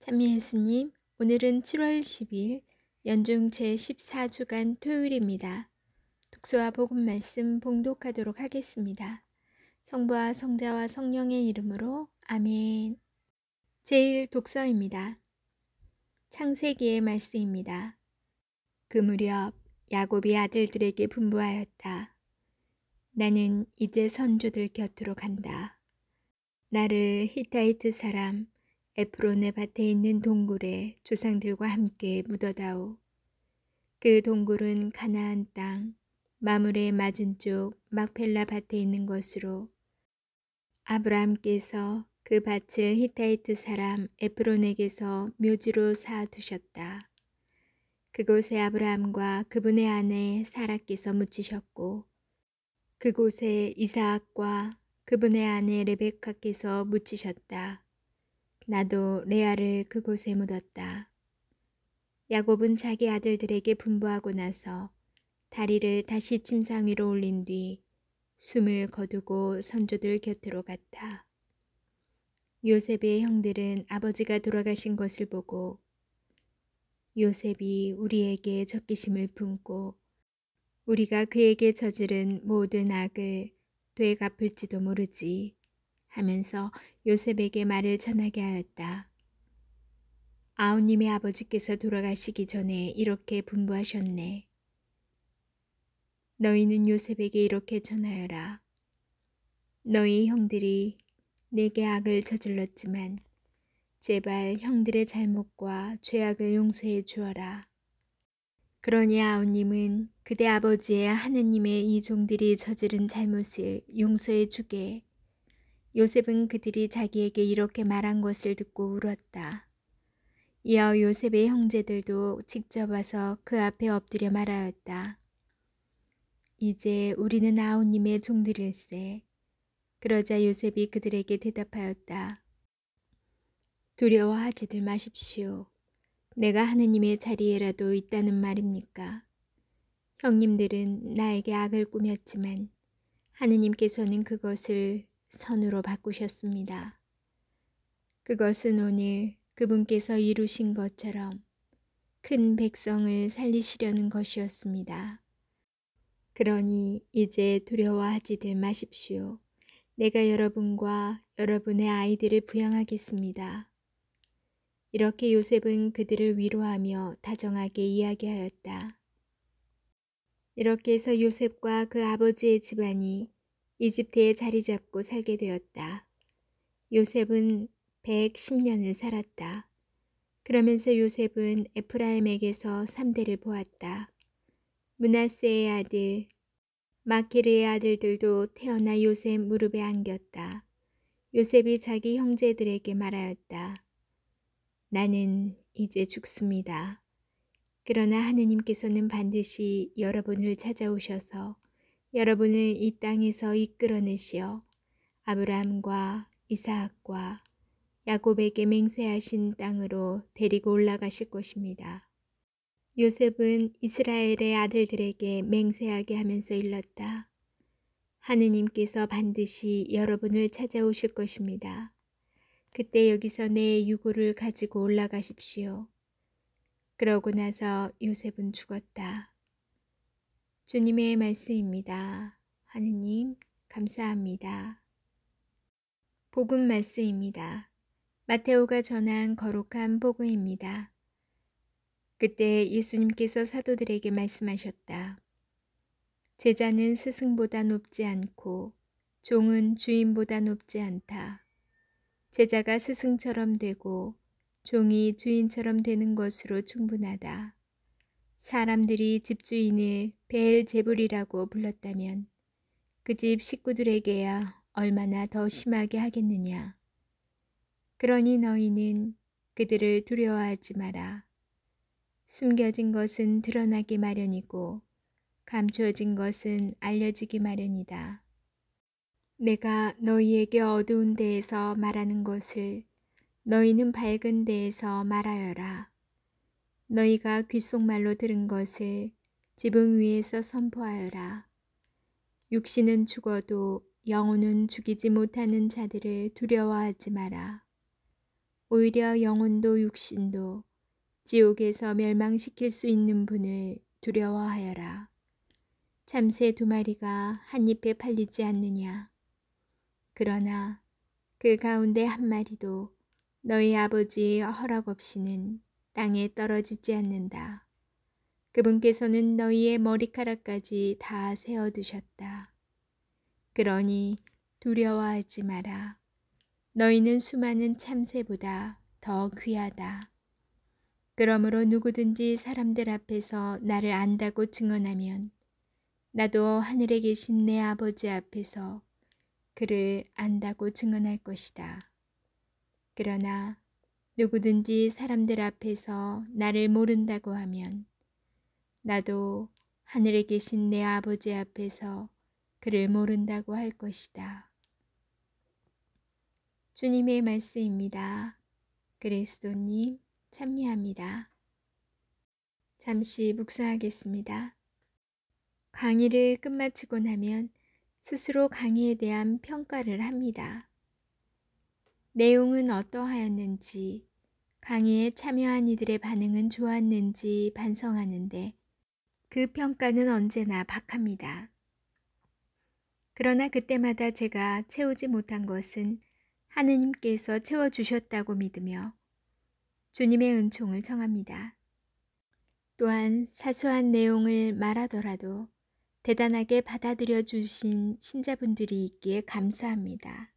찬미 예수님, 오늘은 7월 10일 연중 제14주간 토요일입니다. 독서와 복음 말씀 봉독하도록 하겠습니다. 성부와 성자와 성령의 이름으로 아멘. 제1 독서입니다. 창세기의 말씀입니다. 그 무렵 야곱이 아들들에게 분부하였다. 나는 이제 선조들 곁으로 간다. 나를 히타이트 사람 에프론의 밭에 있는 동굴에 조상들과 함께 묻어다오. 그 동굴은 가나안 땅, 마물의 맞은 쪽 막펠라 밭에 있는 것으로 아브라함께서 그 밭을 히타이트 사람 에프론에게서 묘지로 사두셨다 그곳에 아브라함과 그분의 아내 사라께서 묻히셨고 그곳에 이사학과 그분의 아내 레베카께서 묻히셨다. 나도 레아를 그곳에 묻었다. 야곱은 자기 아들들에게 분부하고 나서 다리를 다시 침상 위로 올린 뒤 숨을 거두고 선조들 곁으로 갔다. 요셉의 형들은 아버지가 돌아가신 것을 보고 요셉이 우리에게 적기심을 품고 우리가 그에게 저지른 모든 악을 되갚을지도 모르지 하면서 요셉에게 말을 전하게 하였다. 아우님의 아버지께서 돌아가시기 전에 이렇게 분부하셨네. 너희는 요셉에게 이렇게 전하여라. 너희 형들이 내게 악을 저질렀지만 제발 형들의 잘못과 죄악을 용서해 주어라. 그러니 아우님은 그대 아버지의 하느님의 이 종들이 저지른 잘못을 용서해 주게 요셉은 그들이 자기에게 이렇게 말한 것을 듣고 울었다. 이어 요셉의 형제들도 직접 와서 그 앞에 엎드려 말하였다. 이제 우리는 아우님의 종들일세. 그러자 요셉이 그들에게 대답하였다. 두려워하지들 마십시오. 내가 하느님의 자리에라도 있다는 말입니까? 형님들은 나에게 악을 꾸몄지만 하느님께서는 그것을 선으로 바꾸셨습니다. 그것은 오늘 그분께서 이루신 것처럼 큰 백성을 살리시려는 것이었습니다. 그러니 이제 두려워하지들 마십시오. 내가 여러분과 여러분의 아이들을 부양하겠습니다. 이렇게 요셉은 그들을 위로하며 다정하게 이야기하였다. 이렇게 해서 요셉과 그 아버지의 집안이 이집트에 자리 잡고 살게 되었다. 요셉은 110년을 살았다. 그러면서 요셉은 에프라임에게서 3대를 보았다. 문하세의 아들, 마키르의 아들들도 태어나 요셉 무릎에 안겼다. 요셉이 자기 형제들에게 말하였다. 나는 이제 죽습니다. 그러나 하느님께서는 반드시 여러분을 찾아오셔서 여러분을 이 땅에서 이끌어내시어 아브라함과 이사학과 야곱에게 맹세하신 땅으로 데리고 올라가실 것입니다. 요셉은 이스라엘의 아들들에게 맹세하게 하면서 일렀다. 하느님께서 반드시 여러분을 찾아오실 것입니다. 그때 여기서 내 유골을 가지고 올라가십시오. 그러고 나서 요셉은 죽었다. 주님의 말씀입니다. 하느님, 감사합니다. 복음 말씀입니다. 마테오가 전한 거룩한 복음입니다. 그때 예수님께서 사도들에게 말씀하셨다. 제자는 스승보다 높지 않고 종은 주인보다 높지 않다. 제자가 스승처럼 되고 종이 주인처럼 되는 것으로 충분하다. 사람들이 집주인을 벨제불이라고 불렀다면 그 집 식구들에게야 얼마나 더 심하게 하겠느냐. 그러니 너희는 그들을 두려워하지 마라. 숨겨진 것은 드러나기 마련이고 감추어진 것은 알려지기 마련이다. 내가 너희에게 어두운 데에서 말하는 것을 너희는 밝은 데에서 말하여라. 너희가 귓속말로 들은 것을 지붕 위에서 선포하여라. 육신은 죽어도 영혼은 죽이지 못하는 자들을 두려워하지 마라. 오히려 영혼도 육신도 지옥에서 멸망시킬 수 있는 분을 두려워하여라. 참새 두 마리가 한 잎에 팔리지 않느냐. 그러나 그 가운데 한 마리도 너희 아버지의 허락 없이는 땅에 떨어지지 않는다. 그분께서는 너희의 머리카락까지 다세워두셨다 그러니 두려워하지 마라. 너희는 수많은 참새보다 더 귀하다. 그러므로 누구든지 사람들 앞에서 나를 안다고 증언하면 나도 하늘에 계신 내 아버지 앞에서 그를 안다고 증언할 것이다. 그러나 누구든지 사람들 앞에서 나를 모른다고 하면 나도 하늘에 계신 내 아버지 앞에서 그를 모른다고 할 것이다. 주님의 말씀입니다. 그리스도님 참미합니다. 잠시 묵상하겠습니다. 강의를 끝마치고 나면 스스로 강의에 대한 평가를 합니다. 내용은 어떠하였는지, 강의에 참여한 이들의 반응은 좋았는지 반성하는데 그 평가는 언제나 박합니다. 그러나 그때마다 제가 채우지 못한 것은 하느님께서 채워주셨다고 믿으며 주님의 은총을 청합니다. 또한 사소한 내용을 말하더라도 대단하게 받아들여 주신 신자분들이 있기에 감사합니다.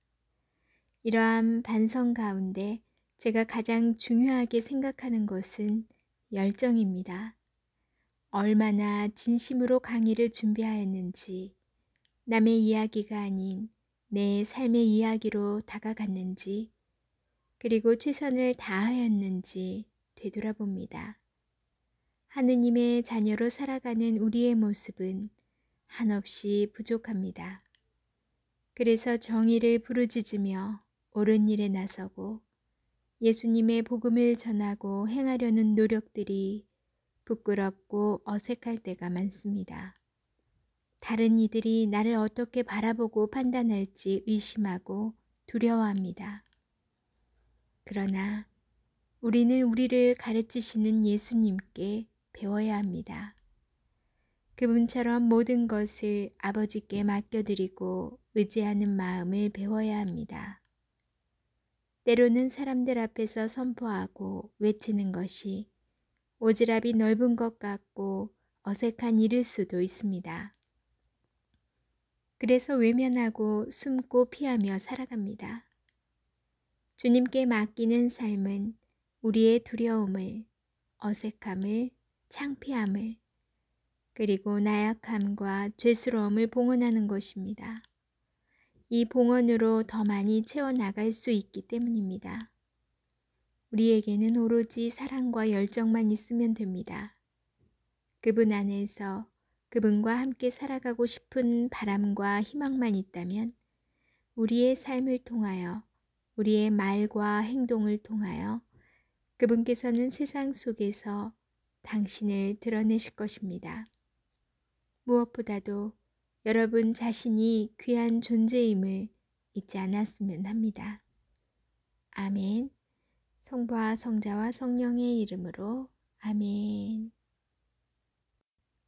이러한 반성 가운데 제가 가장 중요하게 생각하는 것은 열정입니다. 얼마나 진심으로 강의를 준비하였는지, 남의 이야기가 아닌 내 삶의 이야기로 다가갔는지, 그리고 최선을 다하였는지 되돌아봅니다. 하느님의 자녀로 살아가는 우리의 모습은 한없이 부족합니다. 그래서 정의를 부르짖으며 옳은 일에 나서고 예수님의 복음을 전하고 행하려는 노력들이 부끄럽고 어색할 때가 많습니다. 다른 이들이 나를 어떻게 바라보고 판단할지 의심하고 두려워합니다. 그러나 우리는 우리를 가르치시는 예수님께 배워야 합니다. 그분처럼 모든 것을 아버지께 맡겨드리고 의지하는 마음을 배워야 합니다. 때로는 사람들 앞에서 선포하고 외치는 것이 오지랖이 넓은 것 같고 어색한 일일 수도 있습니다. 그래서 외면하고 숨고 피하며 살아갑니다. 주님께 맡기는 삶은 우리의 두려움을, 어색함을, 창피함을, 그리고 나약함과 죄스러움을 봉헌하는 것입니다. 이 봉헌으로 더 많이 채워나갈 수 있기 때문입니다. 우리에게는 오로지 사랑과 열정만 있으면 됩니다. 그분 안에서 그분과 함께 살아가고 싶은 바람과 희망만 있다면 우리의 삶을 통하여 우리의 말과 행동을 통하여 그분께서는 세상 속에서 당신을 드러내실 것입니다. 무엇보다도 여러분 자신이 귀한 존재임을 잊지 않았으면 합니다. 아멘. 성부와 성자와 성령의 이름으로 아멘.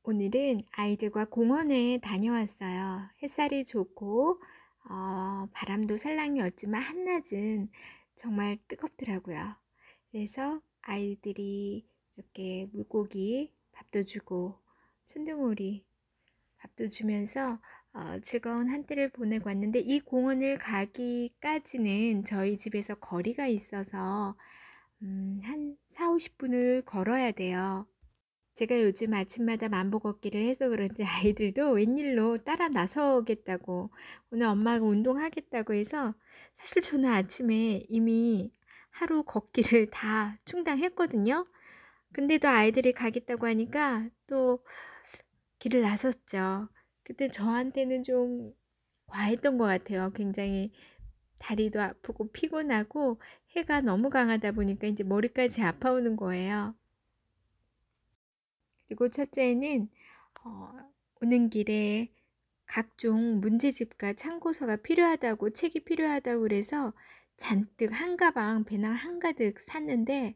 오늘은 아이들과 공원에 다녀왔어요. 햇살이 좋고 어, 바람도 살랑이었지만 한낮은 정말 뜨겁더라고요. 그래서 아이들이 이렇게 물고기 밥도 주고 천둥오리 밥도 주면서 어, 즐거운 한때를 보내고 왔는데 이 공원을 가기까지는 저희 집에서 거리가 있어서 음, 한 4, 50분을 걸어야 돼요. 제가 요즘 아침마다 만보 걷기를 해서 그런지 아이들도 웬일로 따라 나서겠다고 오늘 엄마가 운동하겠다고 해서 사실 저는 아침에 이미 하루 걷기를 다 충당했거든요. 근데도 아이들이 가겠다고 하니까 또 길을 나섰죠. 그때 저한테는 좀 과했던 것 같아요. 굉장히 다리도 아프고 피곤하고 해가 너무 강하다 보니까 이제 머리까지 아파오는 거예요. 그리고 첫째는 어, 오는 길에 각종 문제집과 참고서가 필요하다고 책이 필요하다고 그래서 잔뜩 한 가방 배낭 한가득 샀는데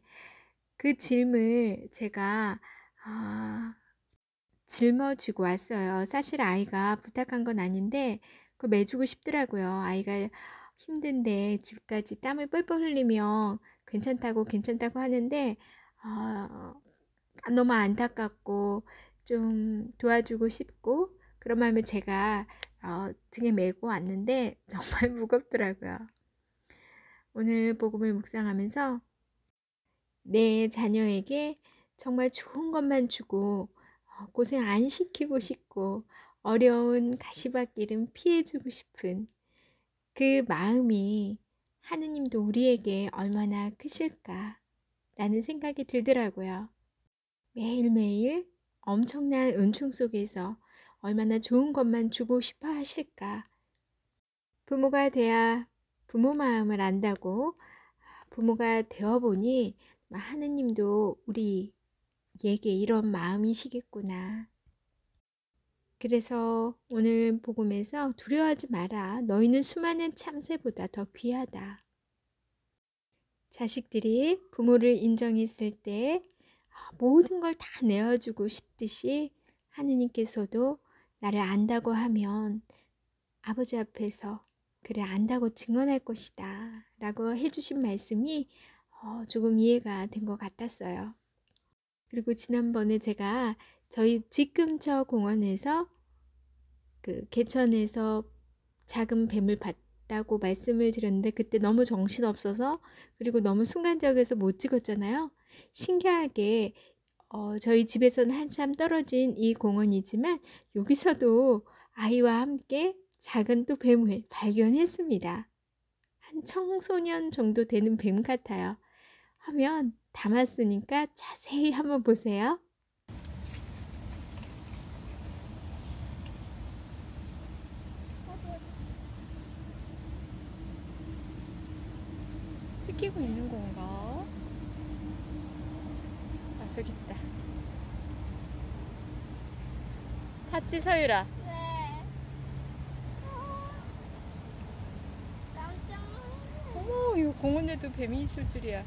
그 짐을 제가 아, 짊어지고 왔어요. 사실 아이가 부탁한 건 아닌데 그 매주고 싶더라고요. 아이가 힘든데 집까지 땀을 뻘뻘 흘리며 괜찮다고 괜찮다고 하는데 어, 너무 안타깝고 좀 도와주고 싶고 그런 마음을 제가 어, 등에 메고 왔는데 정말 무겁더라고요. 오늘 복음을 묵상하면서 내 자녀에게 정말 좋은 것만 주고 고생 안 시키고 싶고 어려운 가시밭길은 피해주고 싶은 그 마음이 하느님도 우리에게 얼마나 크실까라는 생각이 들더라고요. 매일매일 엄청난 은총 속에서 얼마나 좋은 것만 주고 싶어 하실까. 부모가 돼야 부모 마음을 안다고 부모가 되어보니 하느님도 우리 얘게 이런 마음이시겠구나. 그래서 오늘 복음에서 두려워하지 마라. 너희는 수많은 참새보다 더 귀하다. 자식들이 부모를 인정했을 때 아, 모든 걸 다 내어주고 싶듯이 하느님께서도 나를 안다고 하면 아버지 앞에서 그를 안다고 증언할 것이다 라고 해주신 말씀이 어, 조금 이해가 된 것 같았어요. 그리고 지난번에 제가 저희 집 근처 공원에서 그 개천에서 작은 뱀을 봤다고 말씀을 드렸는데 그때 너무 정신없어서 그리고 너무 순간적에서 못 찍었잖아요. 신기하게 어, 저희 집에서는 한참 떨어진 이 공원이지만 여기서도 아이와 함께 작은 또 뱀을 발견했습니다. 한 청소년 정도 되는 뱀 같아요. 하면 담았으니까 자세히 한번 보세요. 찍히고 있는 건가? 아, 저기 있다. 봤지, 서유라? 네. 어, 공원에도 뱀이 있을 줄이야.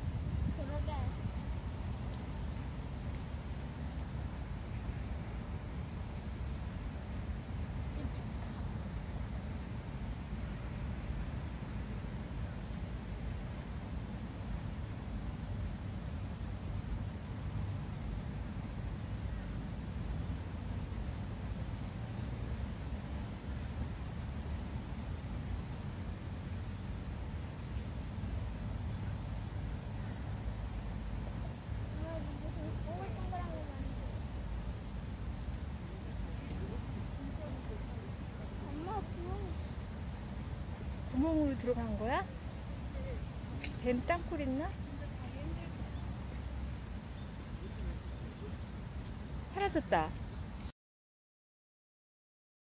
구멍으로 들어간 거야? 뱀 땅굴 있나? 사라졌다.